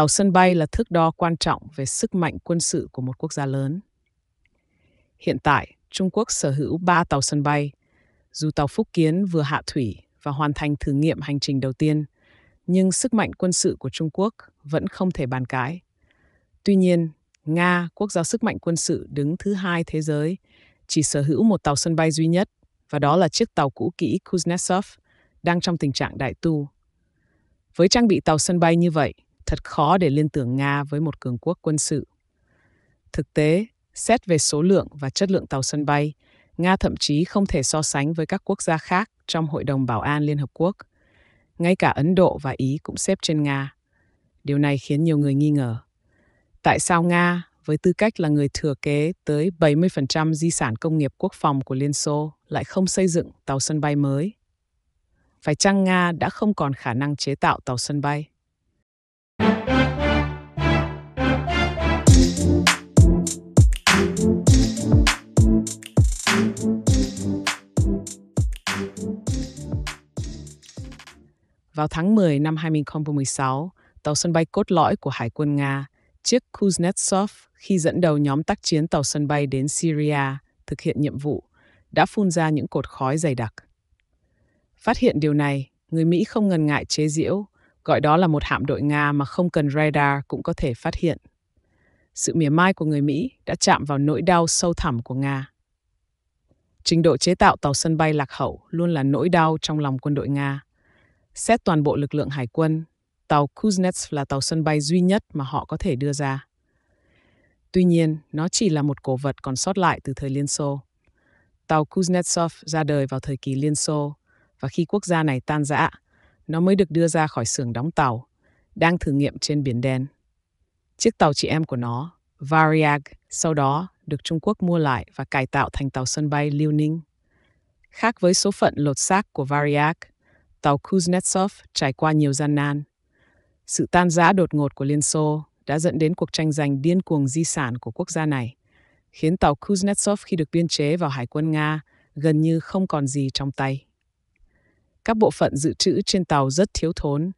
tàu sân bay là thước đo quan trọng về sức mạnh quân sự của một quốc gia lớn. Hiện tại, Trung Quốc sở hữu 3 tàu sân bay. Dù tàu Phúc Kiến vừa hạ thủy và hoàn thành thử nghiệm hành trình đầu tiên, nhưng sức mạnh quân sự của Trung Quốc vẫn không thể bàn cãi. Tuy nhiên, Nga, quốc gia sức mạnh quân sự đứng thứ hai thế giới, chỉ sở hữu một tàu sân bay duy nhất, và đó là chiếc tàu cũ kỹ Kuznetsov, đang trong tình trạng đại tu. Với trang bị tàu sân bay như vậy, thật khó để liên tưởng Nga với một cường quốc quân sự. Thực tế, xét về số lượng và chất lượng tàu sân bay, Nga thậm chí không thể so sánh với các quốc gia khác trong Hội đồng Bảo an Liên Hợp Quốc. Ngay cả Ấn Độ và Ý cũng xếp trên Nga. Điều này khiến nhiều người nghi ngờ. Tại sao Nga, với tư cách là người thừa kế tới 70% di sản công nghiệp quốc phòng của Liên Xô, lại không xây dựng tàu sân bay mới? Phải chăng Nga đã không còn khả năng chế tạo tàu sân bay? Vào tháng 10 năm 2016, tàu sân bay cốt lõi của Hải quân Nga, chiếc Kuznetsov khi dẫn đầu nhóm tác chiến tàu sân bay đến Syria thực hiện nhiệm vụ, đã phun ra những cột khói dày đặc. Phát hiện điều này, người Mỹ không ngần ngại chế giễu Gọi đó là một hạm đội Nga mà không cần radar cũng có thể phát hiện. Sự mỉa mai của người Mỹ đã chạm vào nỗi đau sâu thẳm của Nga. Trình độ chế tạo tàu sân bay lạc hậu luôn là nỗi đau trong lòng quân đội Nga. Xét toàn bộ lực lượng hải quân, tàu Kuznets là tàu sân bay duy nhất mà họ có thể đưa ra. Tuy nhiên, nó chỉ là một cổ vật còn sót lại từ thời Liên Xô. Tàu Kuznetsov ra đời vào thời kỳ Liên Xô, và khi quốc gia này tan rã, nó mới được đưa ra khỏi xưởng đóng tàu, đang thử nghiệm trên Biển Đen. Chiếc tàu chị em của nó, Variag, sau đó được Trung Quốc mua lại và cải tạo thành tàu sân bay Liêu Ninh. Khác với số phận lột xác của Variag, tàu Kuznetsov trải qua nhiều gian nan. Sự tan rã đột ngột của Liên Xô đã dẫn đến cuộc tranh giành điên cuồng di sản của quốc gia này, khiến tàu Kuznetsov khi được biên chế vào Hải quân Nga gần như không còn gì trong tay các bộ phận dự trữ trên tàu rất thiếu thốn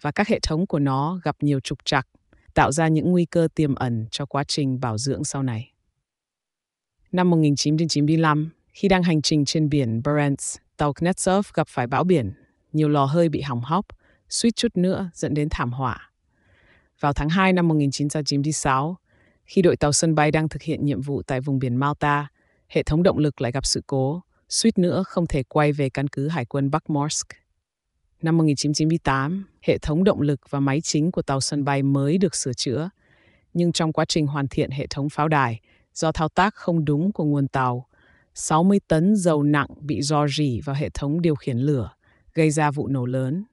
và các hệ thống của nó gặp nhiều trục trặc, tạo ra những nguy cơ tiềm ẩn cho quá trình bảo dưỡng sau này. Năm 1995, khi đang hành trình trên biển Barents, tàu Knetsov gặp phải bão biển, nhiều lò hơi bị hỏng hóc, suýt chút nữa dẫn đến thảm họa. Vào tháng 2 năm 1996, khi đội tàu sân bay đang thực hiện nhiệm vụ tại vùng biển Malta, hệ thống động lực lại gặp sự cố suýt nữa không thể quay về căn cứ hải quân Bắc Morsk. Năm 1998, hệ thống động lực và máy chính của tàu sân bay mới được sửa chữa, nhưng trong quá trình hoàn thiện hệ thống pháo đài, do thao tác không đúng của nguồn tàu, 60 tấn dầu nặng bị rò rỉ vào hệ thống điều khiển lửa, gây ra vụ nổ lớn.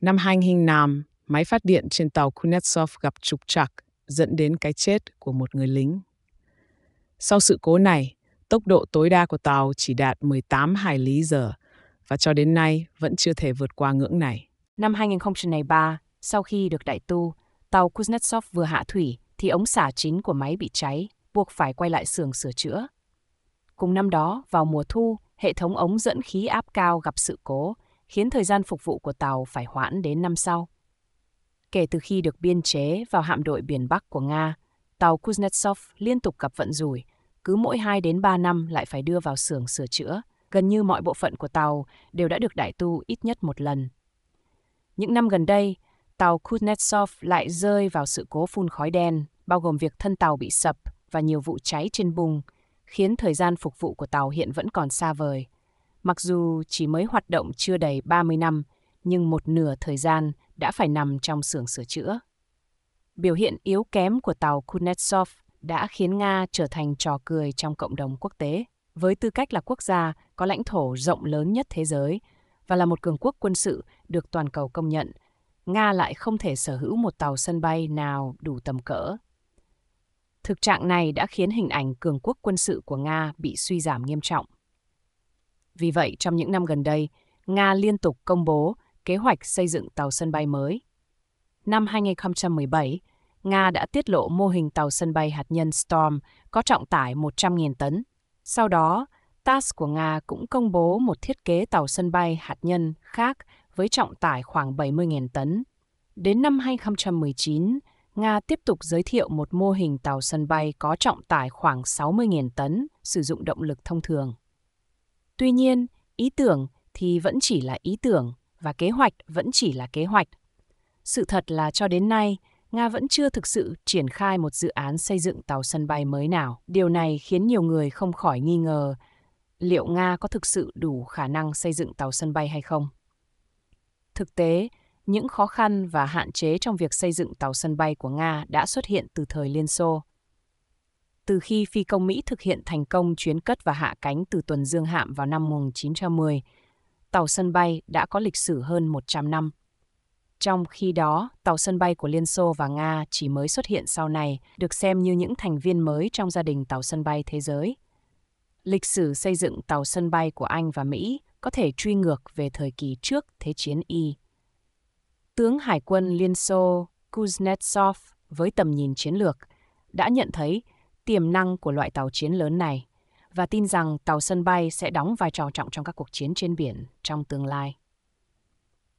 Năm 2005, máy phát điện trên tàu Kunetsov gặp trục trặc, dẫn đến cái chết của một người lính. Sau sự cố này, Tốc độ tối đa của tàu chỉ đạt 18 hải lý giờ và cho đến nay vẫn chưa thể vượt qua ngưỡng này. Năm 2003, sau khi được đại tu, tàu Kuznetsov vừa hạ thủy thì ống xả chính của máy bị cháy, buộc phải quay lại xưởng sửa chữa. Cùng năm đó, vào mùa thu, hệ thống ống dẫn khí áp cao gặp sự cố, khiến thời gian phục vụ của tàu phải hoãn đến năm sau. Kể từ khi được biên chế vào hạm đội biển Bắc của Nga, tàu Kuznetsov liên tục gặp vận rủi cứ mỗi 2 đến 3 năm lại phải đưa vào xưởng sửa chữa. Gần như mọi bộ phận của tàu đều đã được đại tu ít nhất một lần. Những năm gần đây, tàu Kuznetsov lại rơi vào sự cố phun khói đen, bao gồm việc thân tàu bị sập và nhiều vụ cháy trên bùng, khiến thời gian phục vụ của tàu hiện vẫn còn xa vời. Mặc dù chỉ mới hoạt động chưa đầy 30 năm, nhưng một nửa thời gian đã phải nằm trong xưởng sửa chữa. Biểu hiện yếu kém của tàu Kuznetsov đã khiến Nga trở thành trò cười trong cộng đồng quốc tế, với tư cách là quốc gia có lãnh thổ rộng lớn nhất thế giới và là một cường quốc quân sự được toàn cầu công nhận, Nga lại không thể sở hữu một tàu sân bay nào đủ tầm cỡ. Thực trạng này đã khiến hình ảnh cường quốc quân sự của Nga bị suy giảm nghiêm trọng. Vì vậy, trong những năm gần đây, Nga liên tục công bố kế hoạch xây dựng tàu sân bay mới. Năm 2017, Nga đã tiết lộ mô hình tàu sân bay hạt nhân Storm có trọng tải 100.000 tấn. Sau đó, TASS của Nga cũng công bố một thiết kế tàu sân bay hạt nhân khác với trọng tải khoảng 70.000 tấn. Đến năm 2019, Nga tiếp tục giới thiệu một mô hình tàu sân bay có trọng tải khoảng 60.000 tấn, sử dụng động lực thông thường. Tuy nhiên, ý tưởng thì vẫn chỉ là ý tưởng và kế hoạch vẫn chỉ là kế hoạch. Sự thật là cho đến nay, Nga vẫn chưa thực sự triển khai một dự án xây dựng tàu sân bay mới nào. Điều này khiến nhiều người không khỏi nghi ngờ liệu Nga có thực sự đủ khả năng xây dựng tàu sân bay hay không. Thực tế, những khó khăn và hạn chế trong việc xây dựng tàu sân bay của Nga đã xuất hiện từ thời Liên Xô. Từ khi phi công Mỹ thực hiện thành công chuyến cất và hạ cánh từ tuần Dương Hạm vào năm 1910, tàu sân bay đã có lịch sử hơn 100 năm. Trong khi đó, tàu sân bay của Liên Xô và Nga chỉ mới xuất hiện sau này, được xem như những thành viên mới trong gia đình tàu sân bay thế giới. Lịch sử xây dựng tàu sân bay của Anh và Mỹ có thể truy ngược về thời kỳ trước Thế chiến Y. Tướng Hải quân Liên Xô Kuznetsov với tầm nhìn chiến lược đã nhận thấy tiềm năng của loại tàu chiến lớn này và tin rằng tàu sân bay sẽ đóng vai trò trọng trong các cuộc chiến trên biển trong tương lai.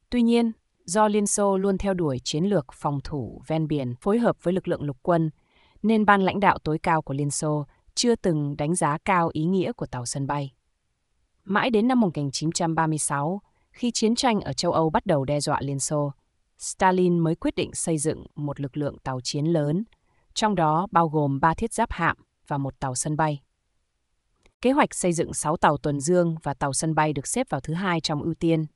Tuy nhiên, Do Liên Xô luôn theo đuổi chiến lược phòng thủ ven biển phối hợp với lực lượng lục quân, nên ban lãnh đạo tối cao của Liên Xô chưa từng đánh giá cao ý nghĩa của tàu sân bay. Mãi đến năm 1936, khi chiến tranh ở châu Âu bắt đầu đe dọa Liên Xô, Stalin mới quyết định xây dựng một lực lượng tàu chiến lớn, trong đó bao gồm 3 thiết giáp hạm và một tàu sân bay. Kế hoạch xây dựng 6 tàu tuần dương và tàu sân bay được xếp vào thứ hai trong ưu tiên –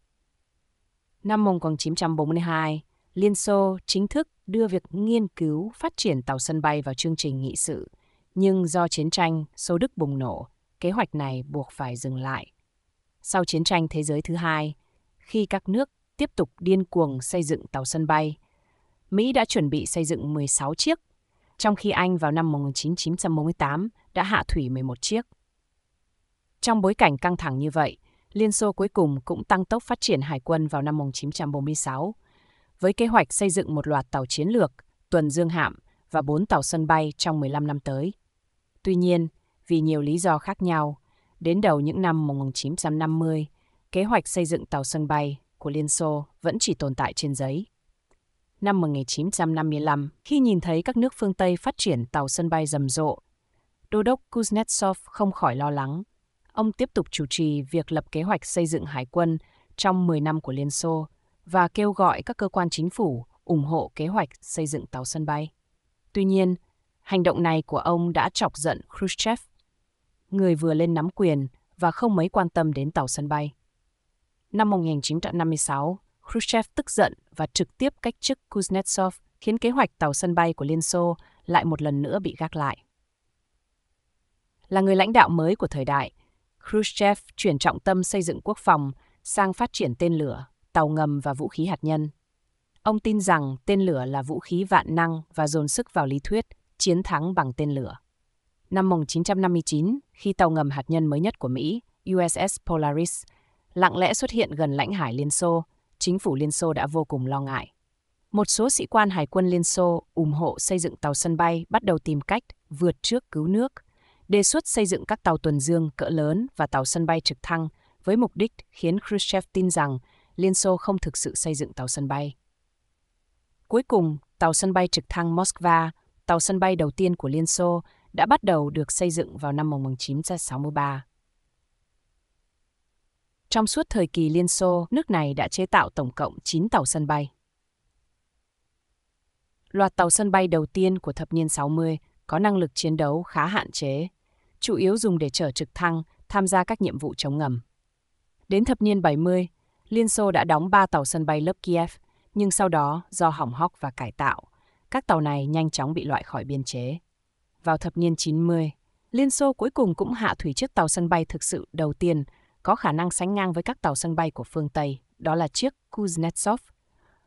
Năm 1942, Liên Xô chính thức đưa việc nghiên cứu phát triển tàu sân bay vào chương trình nghị sự, nhưng do chiến tranh Xô Đức bùng nổ, kế hoạch này buộc phải dừng lại. Sau chiến tranh thế giới thứ hai, khi các nước tiếp tục điên cuồng xây dựng tàu sân bay, Mỹ đã chuẩn bị xây dựng 16 chiếc, trong khi Anh vào năm 1948 đã hạ thủy 11 chiếc. Trong bối cảnh căng thẳng như vậy, Liên Xô cuối cùng cũng tăng tốc phát triển hải quân vào năm 1946, với kế hoạch xây dựng một loạt tàu chiến lược, tuần dương hạm và bốn tàu sân bay trong 15 năm tới. Tuy nhiên, vì nhiều lý do khác nhau, đến đầu những năm 1950, kế hoạch xây dựng tàu sân bay của Liên Xô vẫn chỉ tồn tại trên giấy. Năm 1955, khi nhìn thấy các nước phương Tây phát triển tàu sân bay rầm rộ, Đô đốc Kuznetsov không khỏi lo lắng ông tiếp tục chủ trì việc lập kế hoạch xây dựng hải quân trong 10 năm của Liên Xô và kêu gọi các cơ quan chính phủ ủng hộ kế hoạch xây dựng tàu sân bay. Tuy nhiên, hành động này của ông đã chọc giận Khrushchev, người vừa lên nắm quyền và không mấy quan tâm đến tàu sân bay. Năm 1956, Khrushchev tức giận và trực tiếp cách chức Kuznetsov khiến kế hoạch tàu sân bay của Liên Xô lại một lần nữa bị gác lại. Là người lãnh đạo mới của thời đại, Khrushchev chuyển trọng tâm xây dựng quốc phòng sang phát triển tên lửa, tàu ngầm và vũ khí hạt nhân. Ông tin rằng tên lửa là vũ khí vạn năng và dồn sức vào lý thuyết chiến thắng bằng tên lửa. Năm 1959, khi tàu ngầm hạt nhân mới nhất của Mỹ, USS Polaris, lặng lẽ xuất hiện gần lãnh hải Liên Xô, chính phủ Liên Xô đã vô cùng lo ngại. Một số sĩ quan hải quân Liên Xô ủng hộ xây dựng tàu sân bay bắt đầu tìm cách vượt trước cứu nước đề xuất xây dựng các tàu tuần dương cỡ lớn và tàu sân bay trực thăng với mục đích khiến Khrushchev tin rằng Liên Xô không thực sự xây dựng tàu sân bay. Cuối cùng, tàu sân bay trực thăng Moskva, tàu sân bay đầu tiên của Liên Xô, đã bắt đầu được xây dựng vào năm 1963. Trong suốt thời kỳ Liên Xô, nước này đã chế tạo tổng cộng 9 tàu sân bay. Loạt tàu sân bay đầu tiên của thập niên 60 có năng lực chiến đấu khá hạn chế, chủ yếu dùng để chở trực thăng, tham gia các nhiệm vụ chống ngầm. Đến thập niên 70, Liên Xô đã đóng 3 tàu sân bay lớp Kiev, nhưng sau đó, do hỏng hóc và cải tạo, các tàu này nhanh chóng bị loại khỏi biên chế. Vào thập niên 90, Liên Xô cuối cùng cũng hạ thủy chiếc tàu sân bay thực sự đầu tiên có khả năng sánh ngang với các tàu sân bay của phương Tây, đó là chiếc Kuznetsov.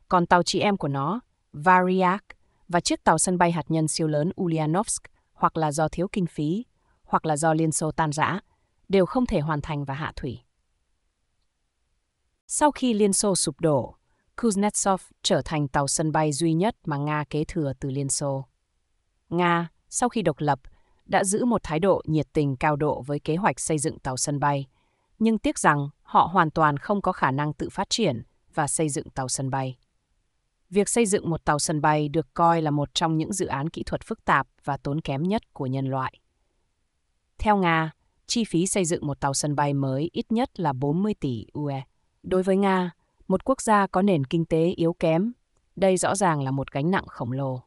Còn tàu chị em của nó, Variak, và chiếc tàu sân bay hạt nhân siêu lớn Ulyanovsk, hoặc là do thiếu kinh phí, hoặc là do Liên Xô tan rã, đều không thể hoàn thành và hạ thủy. Sau khi Liên Xô sụp đổ, Kuznetsov trở thành tàu sân bay duy nhất mà Nga kế thừa từ Liên Xô. Nga, sau khi độc lập, đã giữ một thái độ nhiệt tình cao độ với kế hoạch xây dựng tàu sân bay, nhưng tiếc rằng họ hoàn toàn không có khả năng tự phát triển và xây dựng tàu sân bay. Việc xây dựng một tàu sân bay được coi là một trong những dự án kỹ thuật phức tạp và tốn kém nhất của nhân loại. Theo Nga, chi phí xây dựng một tàu sân bay mới ít nhất là 40 tỷ UE. Đối với Nga, một quốc gia có nền kinh tế yếu kém, đây rõ ràng là một gánh nặng khổng lồ.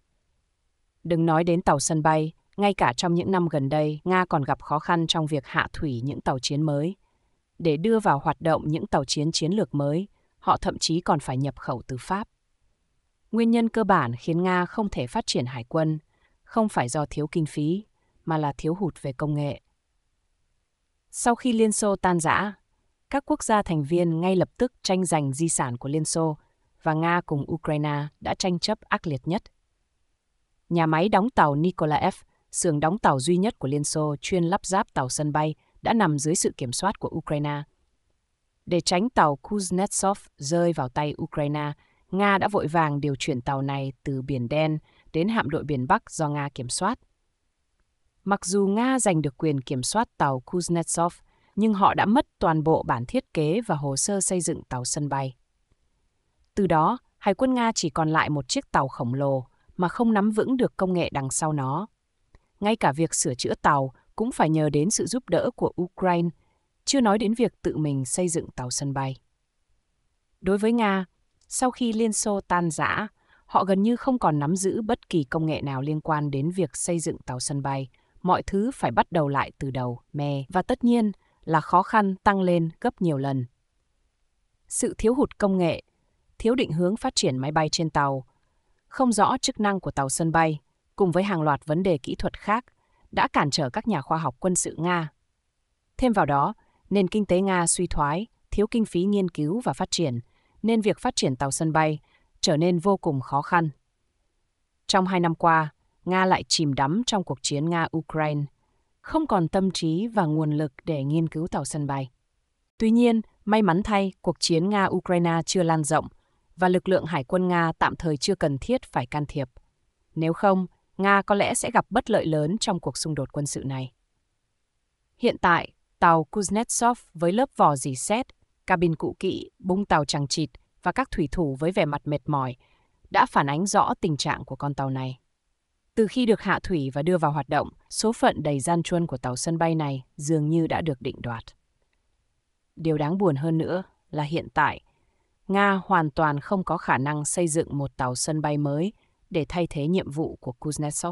Đừng nói đến tàu sân bay, ngay cả trong những năm gần đây, Nga còn gặp khó khăn trong việc hạ thủy những tàu chiến mới. Để đưa vào hoạt động những tàu chiến chiến lược mới, họ thậm chí còn phải nhập khẩu từ Pháp. Nguyên nhân cơ bản khiến Nga không thể phát triển hải quân không phải do thiếu kinh phí, mà là thiếu hụt về công nghệ. Sau khi Liên Xô tan rã, các quốc gia thành viên ngay lập tức tranh giành di sản của Liên Xô và Nga cùng Ukraine đã tranh chấp ác liệt nhất. Nhà máy đóng tàu Nikolaev, xưởng đóng tàu duy nhất của Liên Xô chuyên lắp ráp tàu sân bay, đã nằm dưới sự kiểm soát của Ukraine. Để tránh tàu Kuznetsov rơi vào tay Ukraine, Nga đã vội vàng điều chuyển tàu này từ Biển Đen đến hạm đội Biển Bắc do Nga kiểm soát – Mặc dù Nga giành được quyền kiểm soát tàu Kuznetsov, nhưng họ đã mất toàn bộ bản thiết kế và hồ sơ xây dựng tàu sân bay. Từ đó, Hải quân Nga chỉ còn lại một chiếc tàu khổng lồ mà không nắm vững được công nghệ đằng sau nó. Ngay cả việc sửa chữa tàu cũng phải nhờ đến sự giúp đỡ của Ukraine, chưa nói đến việc tự mình xây dựng tàu sân bay. Đối với Nga, sau khi Liên Xô tan rã, họ gần như không còn nắm giữ bất kỳ công nghệ nào liên quan đến việc xây dựng tàu sân bay mọi thứ phải bắt đầu lại từ đầu, mè, và tất nhiên là khó khăn tăng lên gấp nhiều lần. Sự thiếu hụt công nghệ, thiếu định hướng phát triển máy bay trên tàu, không rõ chức năng của tàu sân bay, cùng với hàng loạt vấn đề kỹ thuật khác, đã cản trở các nhà khoa học quân sự Nga. Thêm vào đó, nền kinh tế Nga suy thoái, thiếu kinh phí nghiên cứu và phát triển, nên việc phát triển tàu sân bay trở nên vô cùng khó khăn. Trong hai năm qua, Nga lại chìm đắm trong cuộc chiến Nga-Ukraine, không còn tâm trí và nguồn lực để nghiên cứu tàu sân bay. Tuy nhiên, may mắn thay, cuộc chiến Nga-Ukraine chưa lan rộng và lực lượng hải quân Nga tạm thời chưa cần thiết phải can thiệp. Nếu không, Nga có lẽ sẽ gặp bất lợi lớn trong cuộc xung đột quân sự này. Hiện tại, tàu Kuznetsov với lớp vỏ dì xét, cabin cũ kỹ, bung tàu chẳng chịt và các thủy thủ với vẻ mặt mệt mỏi đã phản ánh rõ tình trạng của con tàu này. Từ khi được hạ thủy và đưa vào hoạt động, số phận đầy gian truân của tàu sân bay này dường như đã được định đoạt. Điều đáng buồn hơn nữa là hiện tại, Nga hoàn toàn không có khả năng xây dựng một tàu sân bay mới để thay thế nhiệm vụ của Kuznetsov.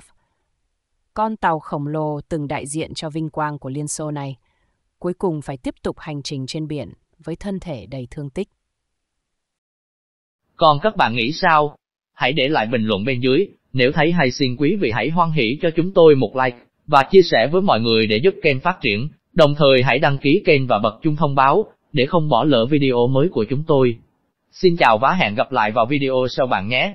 Con tàu khổng lồ từng đại diện cho vinh quang của Liên Xô này, cuối cùng phải tiếp tục hành trình trên biển với thân thể đầy thương tích. Còn các bạn nghĩ sao? Hãy để lại bình luận bên dưới nếu thấy hay xin quý vị hãy hoan hỷ cho chúng tôi một like, và chia sẻ với mọi người để giúp kênh phát triển, đồng thời hãy đăng ký kênh và bật chuông thông báo, để không bỏ lỡ video mới của chúng tôi. Xin chào và hẹn gặp lại vào video sau bạn nhé.